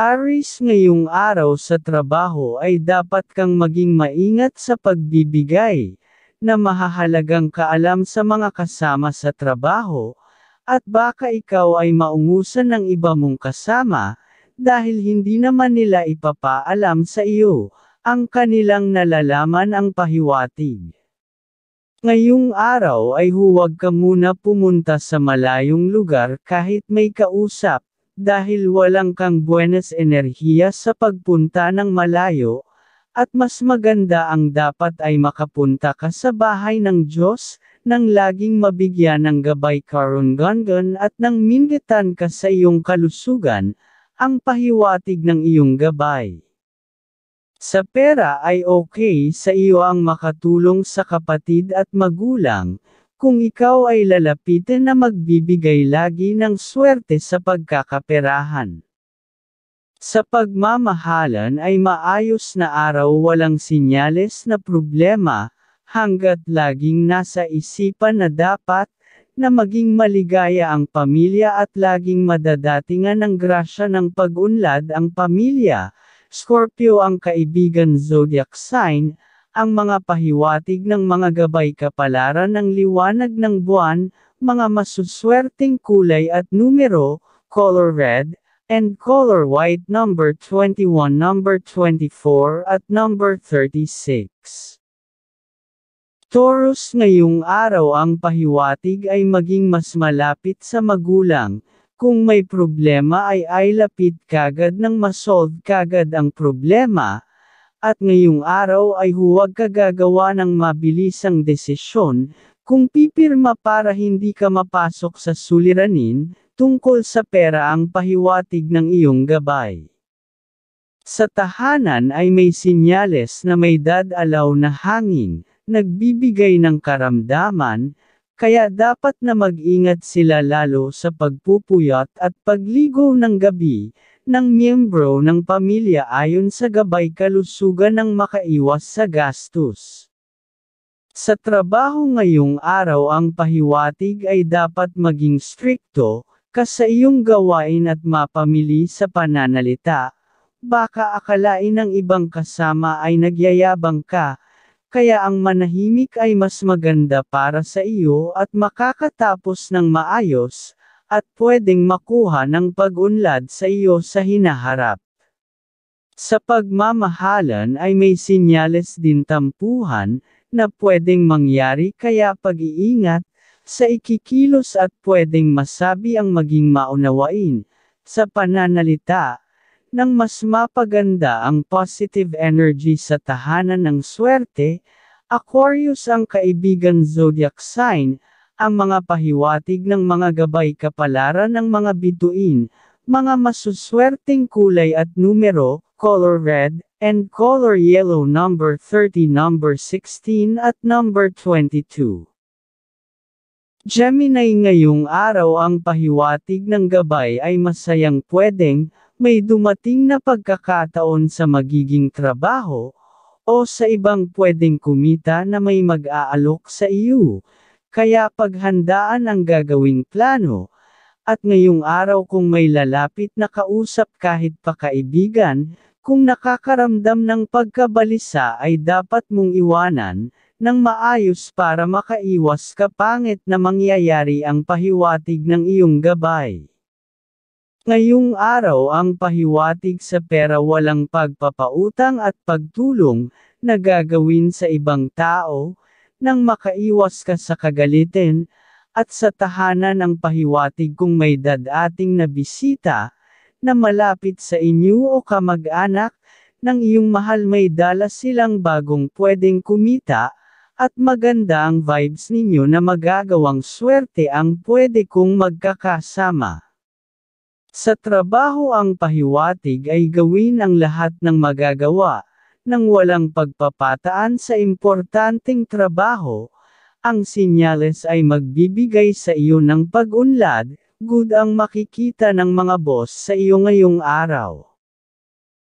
Aris ngayong araw sa trabaho ay dapat kang maging maingat sa pagbibigay na mahahalagang kaalam sa mga kasama sa trabaho, at baka ikaw ay maungusan ng iba mong kasama, dahil hindi naman nila ipapaalam sa iyo, ang kanilang nalalaman ang pahiwatig. Ngayong araw ay huwag ka muna pumunta sa malayong lugar kahit may kausap, dahil walang kang buenas enerhiya sa pagpunta ng malayo, at mas maganda ang dapat ay makapunta ka sa bahay ng Diyos, nang laging mabigyan ng gabay karunggangan at nang minditan ka sa iyong kalusugan, ang pahiwatig ng iyong gabay. Sa pera ay okay sa iyo ang makatulong sa kapatid at magulang, kung ikaw ay lalapitin na magbibigay lagi ng swerte sa pagkakaperahan. Sa pagmamahalan ay maayos na araw walang sinyales na problema, hanggat laging nasa isipan na dapat, na maging maligaya ang pamilya at laging madadatingan ng grasya ng pag-unlad ang pamilya, Scorpio ang kaibigan zodiac sign, ang mga pahiwatig ng mga gabay kapalaran ng liwanag ng buwan, mga masuswerteng kulay at numero, color red, and color white number 21, number 24 at number 36. Taurus ngayong araw ang pahiwatig ay maging mas malapit sa magulang, kung may problema ay ay lapit kagad ng masolve kagad ang problema, at ngayong araw ay huwag ka gagawa ng mabilisang desisyon, kung pipirma para hindi ka mapasok sa suliranin, tungkol sa pera ang pahiwatig ng iyong gabay. Sa tahanan ay may sinyales na may dadalaw na hangin, nagbibigay ng karamdaman, kaya dapat na mag-ingat sila lalo sa pagpupuyat at pagligo ng gabi, ng miyembro ng pamilya ayon sa gabay kalusugan ng makaiwas sa gastos. Sa trabaho ngayong araw ang pahiwatig ay dapat maging strikto, ka iyong gawain at mapamili sa pananalita, baka akalain ng ibang kasama ay nagyayabang ka, kaya ang manahimik ay mas maganda para sa iyo at makakatapos ng maayos, at pwedeng makuha ng pag-unlad sa iyo sa hinaharap. Sa pagmamahalan ay may sinyales din tampuhan na pwedeng mangyari kaya pag-iingat sa ikikilos at pwedeng masabi ang maging maunawain sa pananalita nang mas mapaganda ang positive energy sa tahanan ng swerte, Aquarius ang kaibigan zodiac sign, ang mga pahiwatig ng mga gabay kapalaran ng mga bituin, mga masuswerteng kulay at numero, color red, and color yellow number 30 number 16 at number 22. Gemini ngayong araw ang pahiwatig ng gabay ay masayang pwedeng, may dumating na pagkakataon sa magiging trabaho, o sa ibang pwedeng kumita na may mag-aalok sa iyo, kaya paghandaan ang gagawing plano, at ngayong araw kung may lalapit na kausap kahit pa kaibigan, kung nakakaramdam ng pagkabalisa ay dapat mong iwanan, ng maayos para makaiwas ka pangit na mangyayari ang pahiwatig ng iyong gabay. Ngayong araw ang pahiwatig sa pera walang pagpapautang at pagtulong na gagawin sa ibang tao, nang makaiwas ka sa kagalitin, at sa tahanan ng pahiwatig kung may dadating na bisita, na malapit sa inyo o kamag-anak, ng iyong mahal may dala silang bagong pwedeng kumita, at maganda ang vibes ninyo na magagawang swerte ang pwede kong magkakasama. Sa trabaho ang pahiwatig ay gawin ang lahat ng magagawa, nang walang pagpapataan sa importanteng trabaho, ang sinyales ay magbibigay sa iyo ng pag-unlad, good ang makikita ng mga boss sa iyo ngayong araw.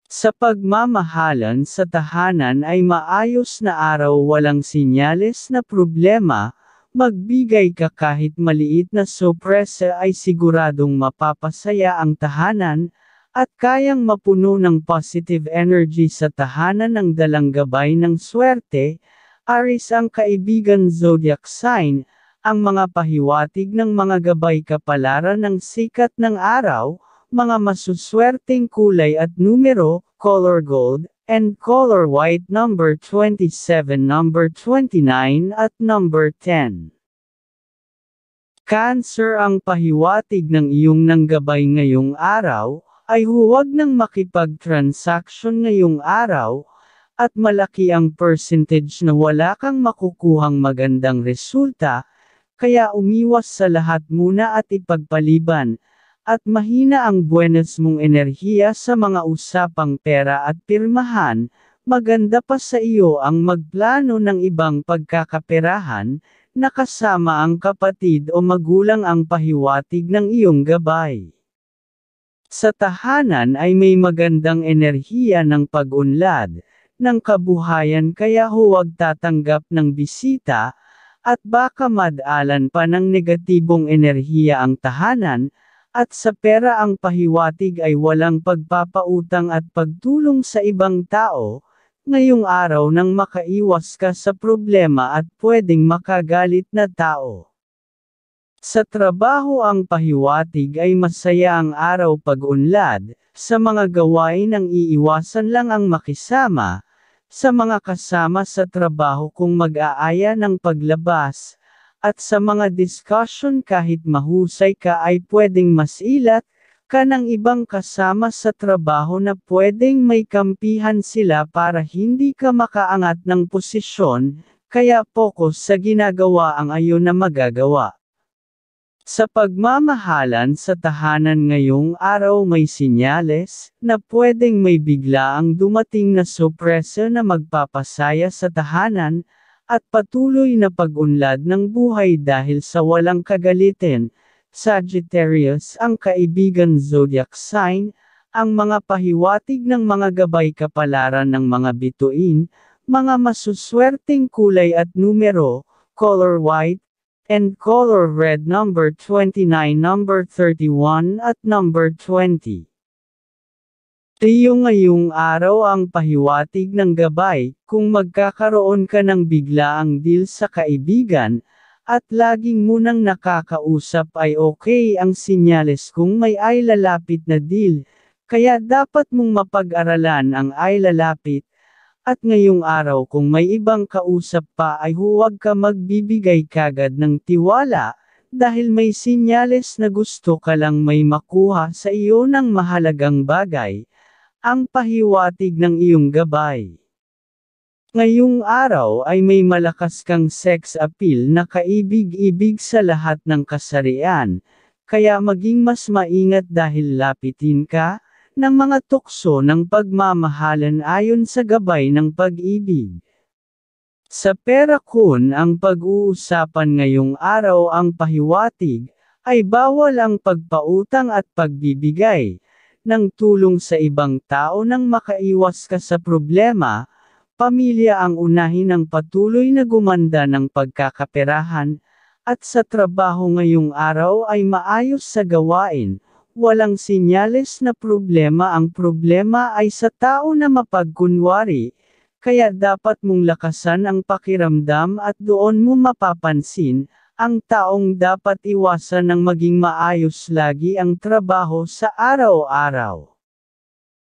Sa pagmamahalan sa tahanan ay maayos na araw walang sinyales na problema, magbigay ka kahit maliit na sopresa ay siguradong mapapasaya ang tahanan, at kayang mapuno ng positive energy sa tahanan ng dalang gabay ng swerte, Aris ang kaibigan zodiac sign, ang mga pahiwatig ng mga gabay kapalaran ng sikat ng araw, mga masuswerteng kulay at numero, color gold, and color white number 27, number 29 at number 10. Cancer ang pahiwatig ng iyong nanggabay ngayong araw, ay huwag nang makipag-transaction ngayong araw, at malaki ang percentage na wala kang makukuhang magandang resulta, kaya umiwas sa lahat muna at ipagpaliban, at mahina ang buwenas mong enerhiya sa mga usapang pera at pirmahan, maganda pa sa iyo ang magplano ng ibang pagkakaperahan, nakasama ang kapatid o magulang ang pahiwatig ng iyong gabay. Sa tahanan ay may magandang enerhiya ng pag-unlad, ng kabuhayan kaya huwag tatanggap ng bisita, at baka madalan pa ng negatibong enerhiya ang tahanan, at sa pera ang pahiwatig ay walang pagpapautang at pagtulong sa ibang tao, ngayong araw nang makaiwas ka sa problema at pwedeng makagalit na tao. Sa trabaho ang pahiwatig ay masaya ang araw pag-unlad, sa mga gawain ang iiwasan lang ang makisama, sa mga kasama sa trabaho kung mag-aaya ng paglabas, at sa mga discussion kahit mahusay ka ay pwedeng masilat ka ng ibang kasama sa trabaho na pwedeng may kampihan sila para hindi ka makaangat ng posisyon, kaya focus sa ginagawa ang ayo na magagawa. Sa pagmamahalan sa tahanan ngayong araw may sinyales na pwedeng may biglaang dumating na sorpresa na magpapasaya sa tahanan at patuloy na pagunlad ng buhay dahil sa walang kagalitin. Sagittarius ang kaibigan zodiac sign, ang mga pahiwatig ng mga gabay kapalaran ng mga bituin, mga masuswerteng kulay at numero, color white, and color red number 29 number 31 at number 20. Tiyo ngayong araw ang pahiwatig ng gabay, kung magkakaroon ka ng biglaang deal sa kaibigan, at laging munang nakakausap ay okay ang sinyales kung may ay lalapit na deal, kaya dapat mong mapag-aralan ang ay lalapit, at ngayong araw kung may ibang kausap pa ay huwag ka magbibigay kagad ng tiwala, dahil may sinyales na gusto ka lang may makuha sa iyo ng mahalagang bagay, ang pahiwatig ng iyong gabay. Ngayong araw ay may malakas kang sex appeal na kaibig-ibig sa lahat ng kasarian, kaya maging mas maingat dahil lapitin ka, ng mga tukso ng pagmamahalan ayon sa gabay ng pag-ibig. Sa pera ang pag-uusapan ngayong araw ang pahiwatig, ay bawal ang pagpautang at pagbibigay ng tulong sa ibang tao nang makaiwas ka sa problema, pamilya ang unahin ang patuloy na gumanda ng pagkakaperahan, at sa trabaho ngayong araw ay maayos sa gawain, Walang sinyales na problema ang problema ay sa tao na mapagkunwari, kaya dapat mong lakasan ang pakiramdam at doon mo mapapansin, ang taong dapat iwasan ng maging maayos lagi ang trabaho sa araw-araw.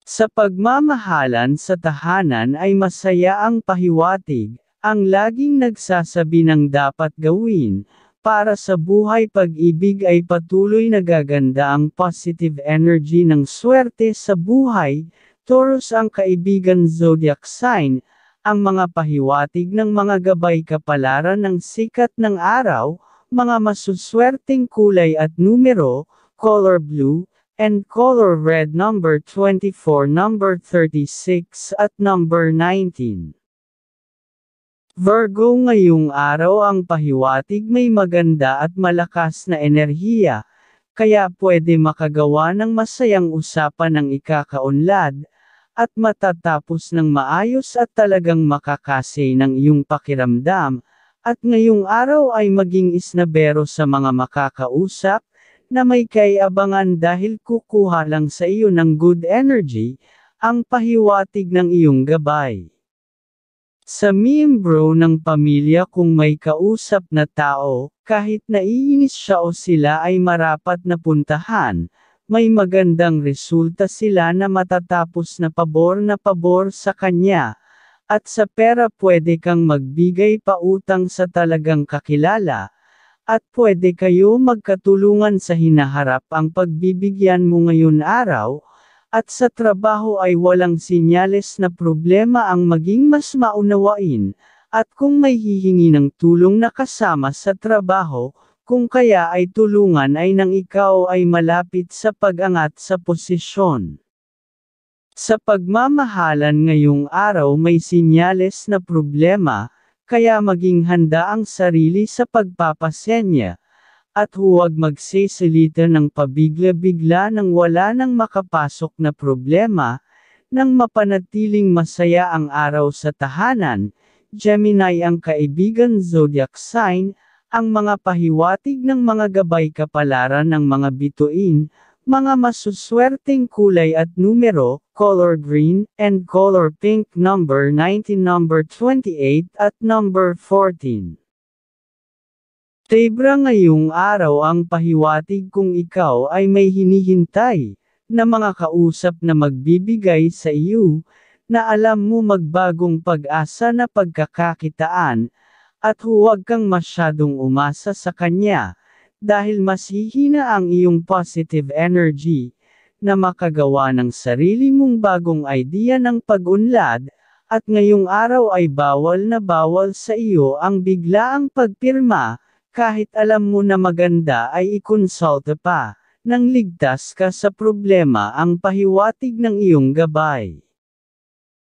Sa pagmamahalan sa tahanan ay masaya ang pahiwatig, ang laging nagsasabi ng dapat gawin, para sa buhay pag-ibig ay patuloy nagaganda ang positive energy ng swerte sa buhay, Taurus ang kaibigan zodiac sign, ang mga pahiwatig ng mga gabay kapalaran ng sikat ng araw, mga masuswerteng kulay at numero, color blue, and color red number 24 number 36 at number 19. Virgo ngayong araw ang pahiwatig may maganda at malakas na enerhiya, kaya pwede makagawa ng masayang usapan ng ikakaunlad, at matatapos ng maayos at talagang makakasay ng iyong pakiramdam, at ngayong araw ay maging isnabero sa mga makakausap, na may kayabangan dahil kukuha lang sa iyo ng good energy, ang pahiwatig ng iyong gabay. Sa miyembro ng pamilya kung may kausap na tao, kahit naiinis siya o sila ay marapat na puntahan, may magandang resulta sila na matatapos na pabor na pabor sa kanya, at sa pera pwede kang magbigay pautang sa talagang kakilala, at pwede kayo magkatulungan sa hinaharap ang pagbibigyan mo ngayon araw, at sa trabaho ay walang sinyales na problema ang maging mas maunawain, at kung may hihingi ng tulong na kasama sa trabaho, kung kaya ay tulungan ay nang ikaw ay malapit sa pag-angat sa posisyon. Sa pagmamahalan ngayong araw may sinyales na problema, kaya maging handa ang sarili sa pagpapasenya at huwag magsisalita ng pabigla-bigla nang wala nang makapasok na problema, nang mapanatiling masaya ang araw sa tahanan, Gemini ang kaibigan zodiac sign, ang mga pahiwatig ng mga gabay kapalaran ng mga bituin, mga masuswerteng kulay at numero, color green, and color pink number 19 number 28 at number 14. Tebra ngayong araw ang pahiwatig kung ikaw ay may hinihintay na mga kausap na magbibigay sa iyo na alam mo magbagong pag-asa na pagkakakitaan at huwag kang masyadong umasa sa kanya dahil masihina ang iyong positive energy na makagawa ng sarili mong bagong idea ng pag-unlad at ngayong araw ay bawal na bawal sa iyo ang biglaang pagpirma kahit alam mo na maganda ay ikonsulta pa, nang ligtas ka sa problema ang pahiwatig ng iyong gabay.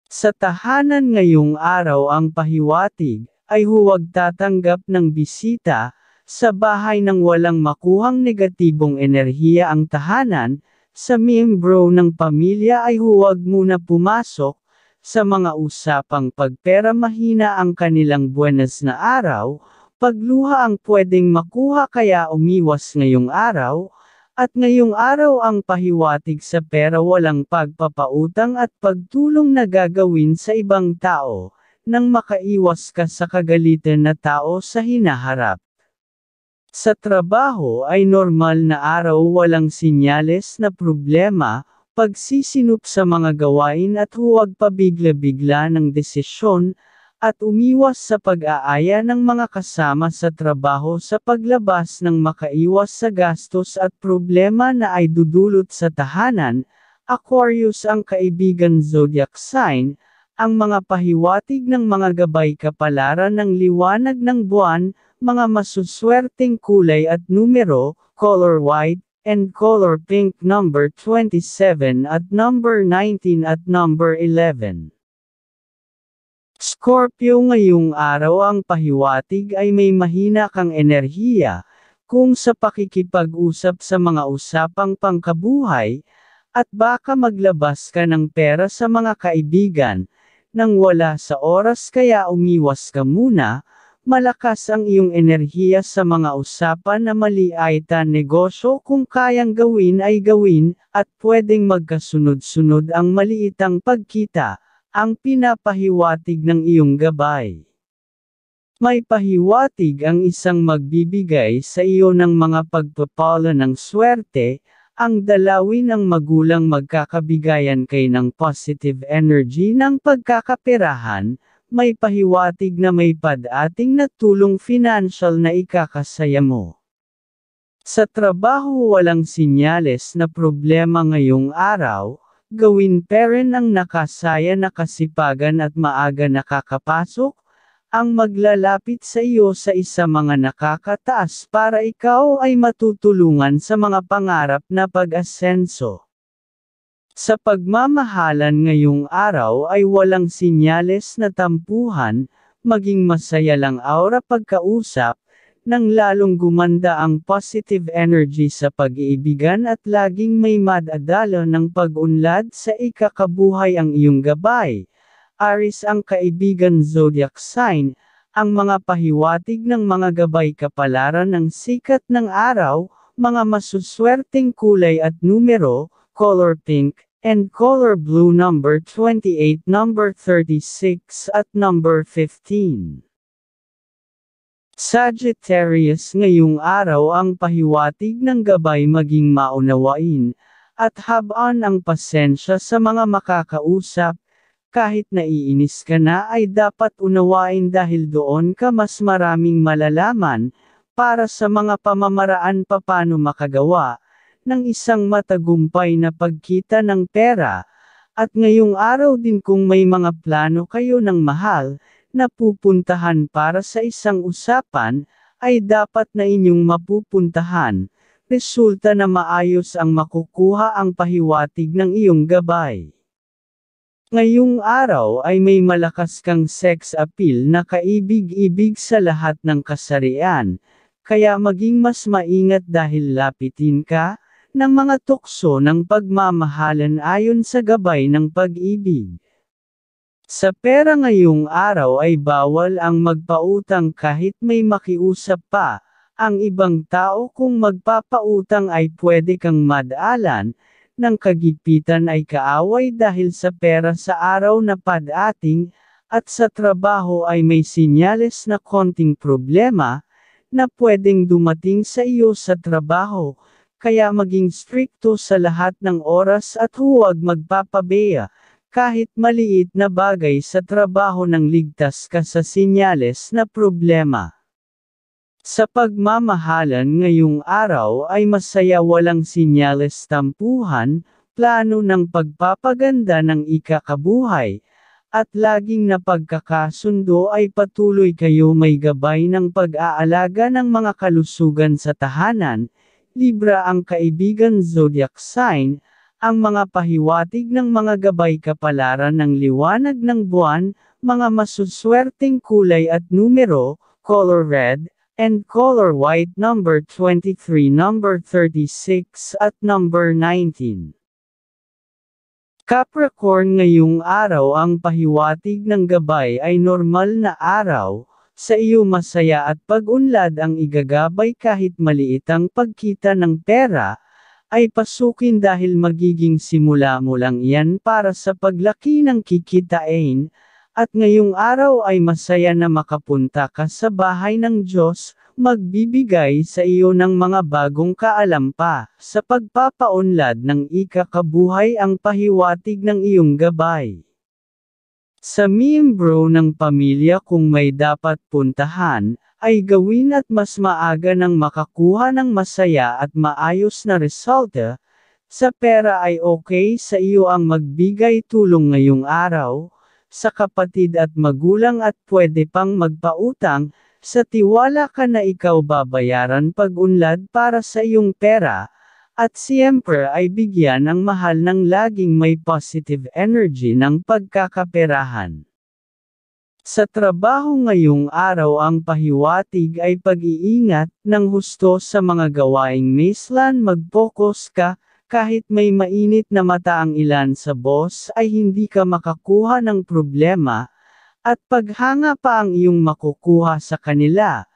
Sa tahanan ngayong araw ang pahiwatig, ay huwag tatanggap ng bisita, sa bahay ng walang makuhang negatibong enerhiya ang tahanan, sa miembro ng pamilya ay huwag muna pumasok, sa mga usapang pagpera mahina ang kanilang buwanas na araw, pagluha ang pwedeng makuha kaya umiwas ngayong araw, at ngayong araw ang pahiwatig sa pera walang pagpapautang at pagtulong na gagawin sa ibang tao, nang makaiwas ka sa kagalitan na tao sa hinaharap. Sa trabaho ay normal na araw walang sinyales na problema, pagsisinop sa mga gawain at huwag pabigla-bigla ng desisyon, at umiwas sa pag-aaya ng mga kasama sa trabaho sa paglabas ng makaiwas sa gastos at problema na ay dudulot sa tahanan, Aquarius ang kaibigan zodiac sign, ang mga pahiwatig ng mga gabay kapalaran ng liwanag ng buwan, mga masuswerteng kulay at numero, color white, and color pink number 27 at number 19 at number 11. Scorpio ngayong araw ang pahiwatig ay may mahina kang enerhiya, kung sa pakikipag-usap sa mga usapang pangkabuhay, at baka maglabas ka ng pera sa mga kaibigan, nang wala sa oras kaya umiwas ka muna, malakas ang iyong enerhiya sa mga usapan na mali ay negosyo kung kayang gawin ay gawin, at pwedeng magkasunod-sunod ang maliitang pagkita ang pinapahiwatig ng iyong gabay. May pahiwatig ang isang magbibigay sa iyo ng mga pagpapala ng swerte, ang dalawin ng magulang magkakabigayan kay ng positive energy ng pagkakapirahan, may pahiwatig na may padating na tulong financial na ikakasaya mo. Sa trabaho walang sinyales na problema ngayong araw, Gawin peren ang nakasaya na kasipagan at maaga nakakapasok, ang maglalapit sa iyo sa isa mga nakakataas para ikaw ay matutulungan sa mga pangarap na pag-asenso. Sa pagmamahalan ngayong araw ay walang sinyales na tampuhan, maging masaya lang aura pagkausap, nang lalong gumanda ang positive energy sa pag-iibigan at laging may madadalo ng pag-unlad sa ikakabuhay ang iyong gabay. Aris ang kaibigan zodiac sign, ang mga pahiwatig ng mga gabay kapalaran ng sikat ng araw, mga masuswerteng kulay at numero, color pink, and color blue number 28 number 36 at number 15. Sagittarius ngayong araw ang pahiwatig ng gabay maging maunawain, at habaan ang pasensya sa mga makakausap, kahit naiinis ka na ay dapat unawain dahil doon ka mas maraming malalaman, para sa mga pamamaraan papano makagawa, ng isang matagumpay na pagkita ng pera, at ngayong araw din kung may mga plano kayo ng mahal, na pupuntahan para sa isang usapan, ay dapat na inyong mapupuntahan, resulta na maayos ang makukuha ang pahiwatig ng iyong gabay. Ngayong araw ay may malakas kang sex appeal na kaibig-ibig sa lahat ng kasarian, kaya maging mas maingat dahil lapitin ka, ng mga tukso ng pagmamahalan ayon sa gabay ng pag-ibig. Sa pera ngayong araw ay bawal ang magpautang kahit may makiusap pa, ang ibang tao kung magpapautang ay pwede kang madalan, ng kagipitan ay kaaway dahil sa pera sa araw na padating, at sa trabaho ay may sinyales na konting problema, na pwedeng dumating sa iyo sa trabaho, kaya maging strikto sa lahat ng oras at huwag magpapabeya. Kahit maliit na bagay sa trabaho ng ligtas ka sa sinyales na problema. Sa pagmamahalan ngayong araw ay masaya walang sinyales tampuhan, plano ng pagpapaganda ng ikakabuhay, at laging na pagkakasundo ay patuloy kayo may gabay ng pag-aalaga ng mga kalusugan sa tahanan, Libra ang kaibigan zodiac sign, ang mga pahiwatig ng mga gabay kapalaran ng liwanag ng buwan, mga masuswerteng kulay at numero, color red, and color white number 23 number 36 at number 19. Capricorn ngayong araw ang pahiwatig ng gabay ay normal na araw, sa iyo masaya at pag-unlad ang igagabay kahit maliit ang pagkita ng pera, ay pasukin dahil magiging simula mo lang yan para sa paglaki ng kikitain, at ngayong araw ay masaya na makapunta ka sa bahay ng Diyos, magbibigay sa iyo ng mga bagong kaalam pa, sa pagpapaunlad ng ikakabuhay ang pahiwatig ng iyong gabay. Sa miyembro ng pamilya kung may dapat puntahan, ay gawin at mas maaga nang makakuha ng masaya at maayos na resulta, sa pera ay okay sa iyo ang magbigay tulong ngayong araw, sa kapatid at magulang at pwede pang magpautang, sa tiwala ka na ikaw babayaran pag-unlad para sa iyong pera, at siyempre ay bigyan ng mahal ng laging may positive energy ng pagkakaperahan. Sa trabaho ngayong araw ang pahiwatig ay pag-iingat ng husto sa mga gawaing mislan mag-focus ka, kahit may mainit na mata ang ilan sa boss ay hindi ka makakuha ng problema, at paghanga pa ang iyong makukuha sa kanila.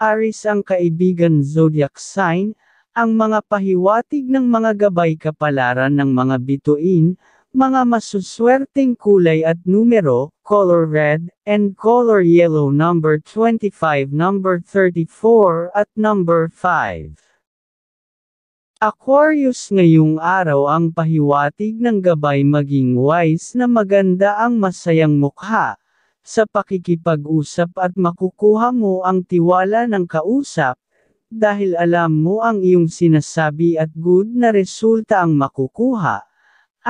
Aris ang kaibigan zodiac sign, ang mga pahiwatig ng mga gabay kapalaran ng mga bituin, mga masuswerteng kulay at numero, color red, and color yellow number 25, number 34, at number 5. Aquarius ngayong araw ang pahiwatig ng gabay maging wise na maganda ang masayang mukha. Sa pakikipag-usap at makukuha mo ang tiwala ng kausap, dahil alam mo ang iyong sinasabi at good na resulta ang makukuha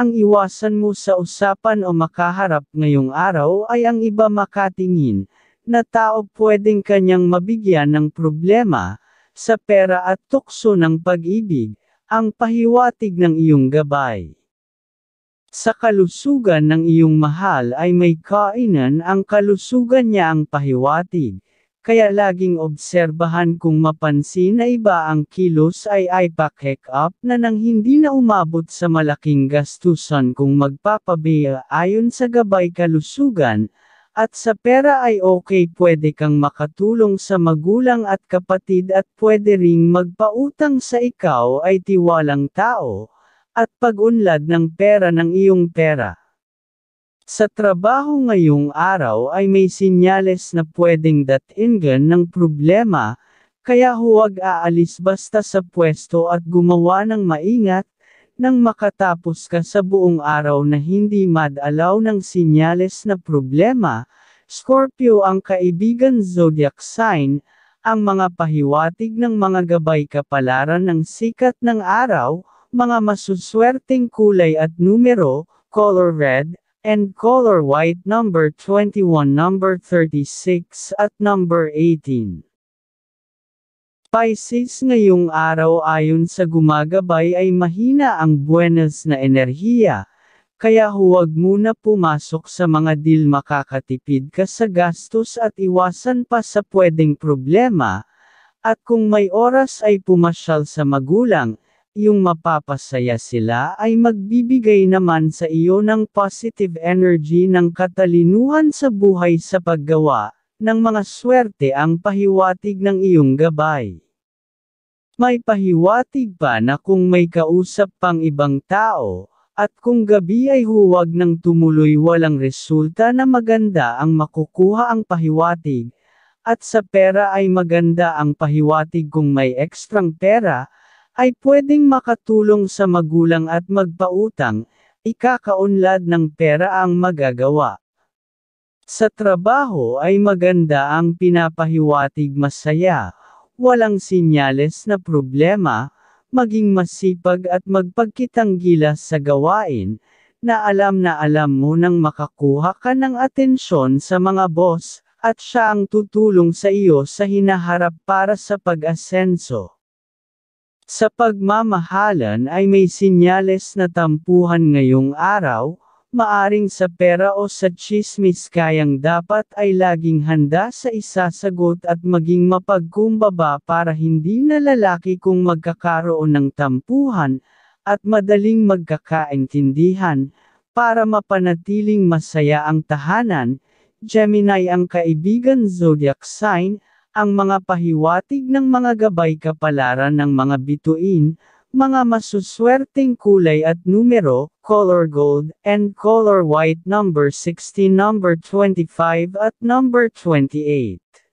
ang iwasan mo sa usapan o makaharap ngayong araw ay ang iba makatingin, na tao pwedeng kanyang mabigyan ng problema, sa pera at tukso ng pag-ibig, ang pahiwatig ng iyong gabay. Sa kalusugan ng iyong mahal ay may kainan ang kalusugan niya ang pahiwatig, kaya laging obserbahan kung mapansin na iba ang kilos ay ipack up na nang hindi na umabot sa malaking gastusan kung magpapabaya ayon sa gabay kalusugan, at sa pera ay okay pwede kang makatulong sa magulang at kapatid at pwede ring magpautang sa ikaw ay tiwalang tao, at pag-unlad ng pera ng iyong pera. Sa trabaho ngayong araw ay may sinyales na pwedeng datingan ng problema, kaya huwag aalis basta sa pwesto at gumawa ng maingat, nang makatapos ka sa buong araw na hindi madalaw ng sinyales na problema, Scorpio ang kaibigan zodiac sign, ang mga pahiwatig ng mga gabay kapalaran ng sikat ng araw, mga masuswerteng kulay at numero, color red, and color white number 21 number 36 at number 18. Pisces ngayong araw ayon sa gumagabay ay mahina ang buenas na enerhiya, kaya huwag muna pumasok sa mga deal makakatipid ka sa gastos at iwasan pa sa pwedeng problema, at kung may oras ay pumasyal sa magulang, yung mapapasaya sila ay magbibigay naman sa iyo ng positive energy ng katalinuhan sa buhay sa paggawa ng mga swerte ang pahiwatig ng iyong gabay. May pahiwatig pa na kung may kausap pang ibang tao, at kung gabi ay huwag ng tumuloy walang resulta na maganda ang makukuha ang pahiwatig, at sa pera ay maganda ang pahiwatig kung may ekstrang pera, ay pwedeng makatulong sa magulang at magpautang, ikakaunlad ng pera ang magagawa. Sa trabaho ay maganda ang pinapahiwatig masaya, walang sinyales na problema, maging masipag at magpagkitang gilas sa gawain, na alam na alam mo nang makakuha ka ng atensyon sa mga boss, at siya ang tutulong sa iyo sa hinaharap para sa pag-asenso. Sa pagmamahalan ay may sinyales na tampuhan ngayong araw, maaring sa pera o sa chismis kayang dapat ay laging handa sa isasagot at maging mapagkumbaba para hindi na lalaki kung magkakaroon ng tampuhan, at madaling magkakaintindihan, para mapanatiling masaya ang tahanan, Gemini ang kaibigan zodiac sign, ang mga pahiwatig ng mga gabay kapalaran ng mga bituin, mga masuswerteng kulay at numero, color gold, and color white number 16 number 25 at number 28.